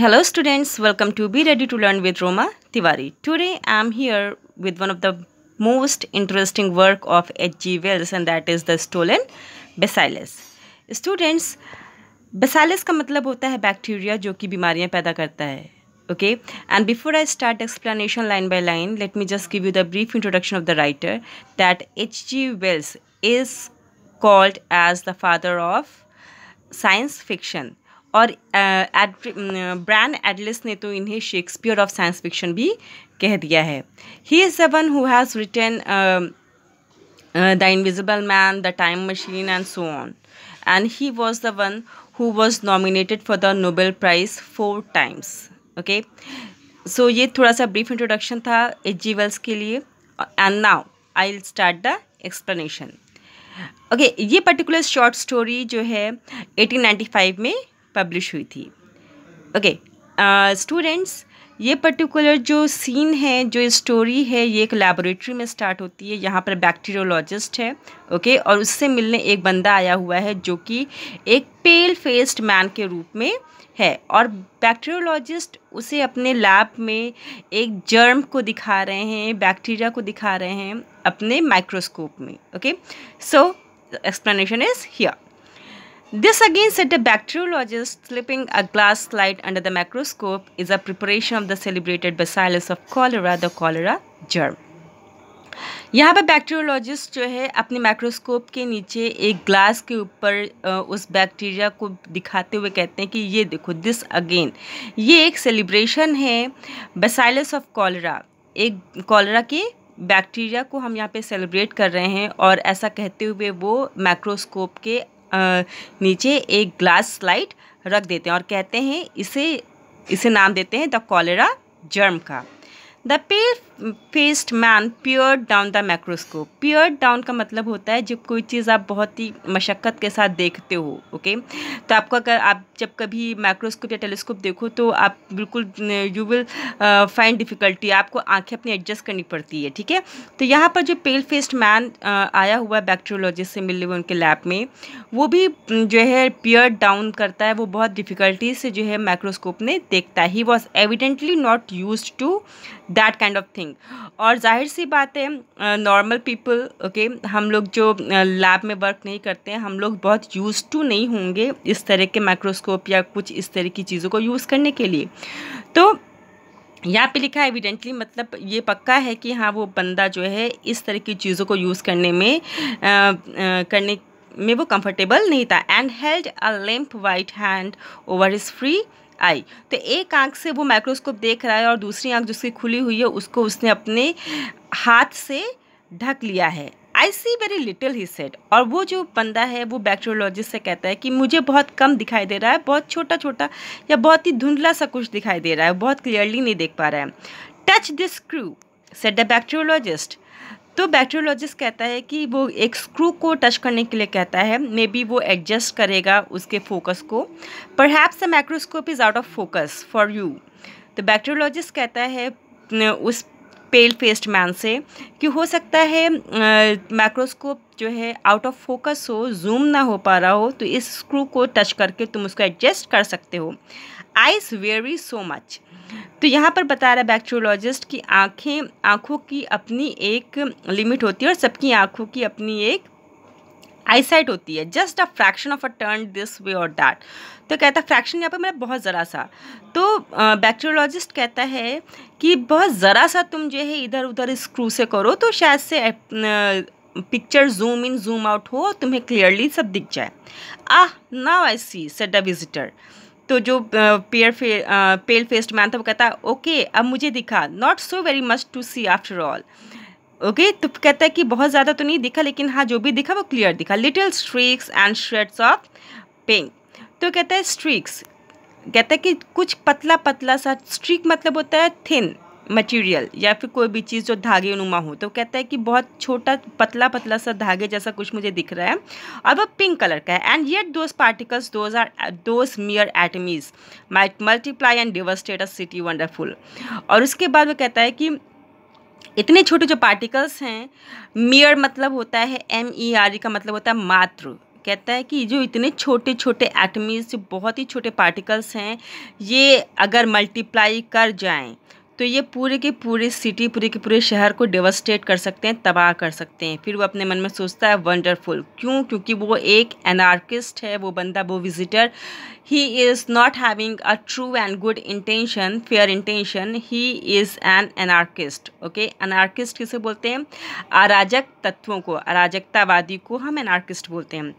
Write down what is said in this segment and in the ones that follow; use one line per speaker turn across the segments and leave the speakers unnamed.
Hello students, welcome to Be Ready to Learn with Roma Tiwari. Today I am here with one of the most interesting work of H.G. Wells and that is the stolen bacillus. Students, bacillus का मतलब होता है bacteria जो कि बीमारियां पैदा करता है okay and before i start explanation line by line let me just give you the brief introduction of the writer that hg wells is called as the father of science fiction और Brian एडलिस ने तो इन्हें Shakespeare of science fiction भी कह दिया है he is the one who has written the Invisible Man the Time Machine and so on and he was the one who was nominated for the Nobel prize four times okay so ये थोड़ा सा brief introduction था H G Wells के लिए and now I will start the explanation okay ये particular short story जो है 1895 में पब्लिश हुई थी ओके स्टूडेंट्स uh, ये पर्टिकुलर जो सीन है जो स्टोरी है ये एक लेबोरेटरी में स्टार्ट होती है यहाँ पर बैक्टीरियोलॉजिस्ट है ओके और उससे मिलने एक बंदा आया हुआ है जो कि एक पेल फेस्ड मैन के रूप में है और बैक्टीरियोलॉजिस्ट उसे अपने लैब में एक जर्म को दिखा रहे हैं बैक्टीरिया को दिखा रहे हैं अपने माइक्रोस्कोप में okay so explanation is here This again said a bacteriologist slipping a glass slide under the microscope is a preparation of the celebrated bacillus of cholera, the cholera germ. यहाँ पर bacteriologist जो है अपने microscope के नीचे एक glass के ऊपर उस बैक्टीरिया को दिखाते हुए कहते हैं कि ये देखो दिस अगेन ये एक सेलिब्रेशन है बेसाइलस ऑफ कॉलरा एक कॉलरा के बैक्टीरिया को हम यहाँ पे सेलिब्रेट कर रहे हैं और ऐसा कहते हुए वो माइक्रोस्कोप के नीचे एक ग्लास स्लाइड रख देते हैं और कहते हैं इसे इसे नाम देते हैं द कॉलेरा जर्म का the pale faced man peered down the microscope peered down का मतलब होता है जब कोई चीज़ आप बहुत ही मशक्क़त के साथ देखते हो ओके तो आपको अगर आप जब कभी माइक्रोस्कोप या टेलीस्कोप देखो तो आप बिल्कुल यू विल फाइंड डिफ़िकल्टी आपको आंखें अपनी एडजस्ट करनी पड़ती है ठीक है तो यहाँ पर जो पेल फेस्ड मैन आया हुआ है बैक्टेरियोलॉजिस्ट से मिले हुए उनके लैब में वो भी जो है पियर्ड डाउन करता है वो बहुत डिफ़िकल्टी से जो है माइक्रोस्कोप ने देखता है he was evidently not used to that kind of thing और जाहिर सी बात है नॉर्मल पीपल ओके हम लोग जो लैब में वर्क नहीं करते हैं हम लोग बहुत यूज टू नहीं होंगे इस तरह के माइक्रोस्कोप या कुछ इस तरह की चीज़ों को यूज़ करने के लिए तो यहाँ पे लिखा है एविडेंटली मतलब ये पक्का है कि हाँ वो बंदा जो है इस तरह की चीज़ों को यूज़ करने में आ, आ, करने में वो कंफर्टेबल नहीं था and held a limp white hand over his free eye तो एक आंख से वो माइक्रोस्कोप देख रहा है और दूसरी आंख जिसकी खुली हुई है उसको उसने अपने हाथ से ढक लिया है I see very little he said और वो जो बंदा है वो बैक्टेरियोलॉजिस्ट से कहता है कि मुझे बहुत कम दिखाई दे रहा है बहुत छोटा छोटा या बहुत ही धुंधला सा कुछ दिखाई दे रहा है बहुत क्लियरली नहीं देख पा रहा है touch this screw said the bacteriologist तो बैक्टेरियोलॉजिस्ट कहता है कि वो एक स्क्रू को टच करने के लिए कहता है मे बी वो एडजस्ट करेगा उसके फोकस को पर perhaps the microscope is out of focus for you तो बैक्टेरियोलॉजिस्ट कहता है उस पेल फेस्ड मैन से कि हो सकता है माइक्रोस्कोप जो है आउट ऑफ फोकस हो जूम ना हो पा रहा हो तो इस स्क्रू को टच करके तुम उसको एडजस्ट कर सकते हो आइज वेरी सो मच तो यहाँ पर बता रहा है बैक्ट्रोलॉजिस्ट की आँखें आँखों की अपनी एक लिमिट होती है और सबकी आँखों की अपनी एक आईसाइट होती है just a fraction of a turn this way और दैट तो कहता है फ्रैक्शन यहाँ पर मेरा बहुत ज़रा सा तो बैक्टीरियोलॉजिस्ट कहता है कि बहुत ज़रा सा तुम जो है इधर उधर स्क्रू से करो तो शायद से picture zoom in zoom out हो तुम्हें क्लियरली सब दिख जाए ah now I see said a visitor तो जो पेयर फे पेल फेस्ड मैन था वो कहता ओके okay, अब मुझे दिखा not so very much to see after all okay तो कहता है कि बहुत ज़्यादा तो नहीं दिखा लेकिन हाँ जो भी दिखा वो क्लियर दिखा little streaks and shades of pink तो कहता है स्ट्रिक्स कहता है कि कुछ पतला पतला सा स्ट्रिक मतलब होता है थिन मटेरियल या फिर कोई भी चीज़ जो धागे नुमा हो तो कहता है कि बहुत छोटा पतला पतला सा धागे जैसा कुछ मुझे दिख रहा है और वह पिंक कलर का है and yet those particles those are those mere atomies might multiply and a city wonderful और उसके बाद वो कहता है कि इतने छोटे जो पार्टिकल्स हैं मियर मतलब होता है एम ई आर का मतलब होता है मात्र कहता है कि जो इतने छोटे छोटे एटमीज बहुत ही छोटे पार्टिकल्स हैं ये अगर मल्टीप्लाई कर जाएं तो ये पूरे के पूरे सिटी पूरे के पूरे शहर को डेवस्टेट कर सकते हैं तबाह कर सकते हैं फिर वो अपने मन में सोचता है वंडरफुल क्यों क्योंकि वो एक एनार्किस्ट है वो बंदा वो visitor he is not having a true and good intention fair intention he is an anarchist okay anarchist किसे बोलते हैं अराजक तत्वों को अराजकतावादी को हम एनार्किस्ट बोलते हैं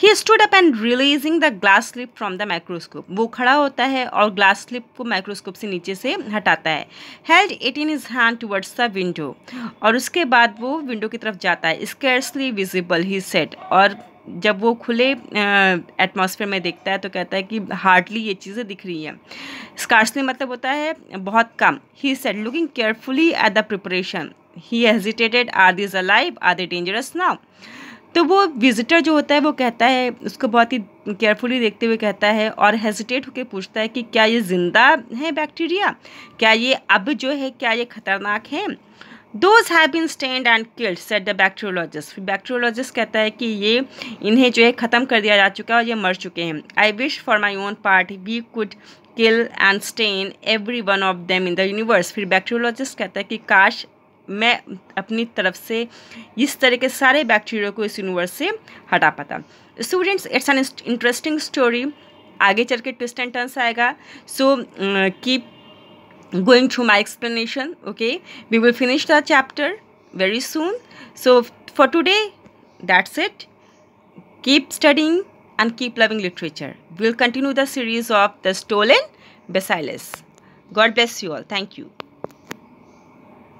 he stood up and releasing the glass slip from the microscope वो खड़ा होता है और ग्लास स्लिप को माइक्रोस्कोप से नीचे से हटाता है held it in his hand towards the window और उसके बाद वो विंडो की तरफ जाता है स्केर्सली विजिबल ही सेट और जब वो खुले एटमॉस्फेयर में देखता है तो कहता है कि हार्डली ये चीज़ें दिख रही हैं स्कार्सली मतलब होता है बहुत कम ही said looking carefully at the preparation he hesitated are these alive are they dangerous now तो वो विज़िटर जो होता है वो कहता है उसको बहुत ही केयरफुली देखते हुए कहता है और हेजिटेट होकर पूछता है कि क्या ये ज़िंदा है बैक्टीरिया क्या ये अब जो है क्या ये ख़तरनाक है those have been stained and killed said the bacteriologist bacteriologist कहता है कि ये इन्हें जो है ख़त्म कर दिया जा चुका है और ये मर चुके हैं I wish for my own part we could kill and stain every one of them in the universe फिर बैक्टीरियोलॉजिस्ट कहता है कि काश मैं अपनी तरफ से इस तरह के सारे बैक्टीरिया को इस यूनिवर्स से हटा पाता students it's an interesting story आगे चल के ट्विस्ट एंड टर्न्स आएगा so keep going through my explanation okay we will finish the chapter very soon so for today that's it keep studying and keep loving literature we will continue the series of the stole stolen bacillus God bless you all thank you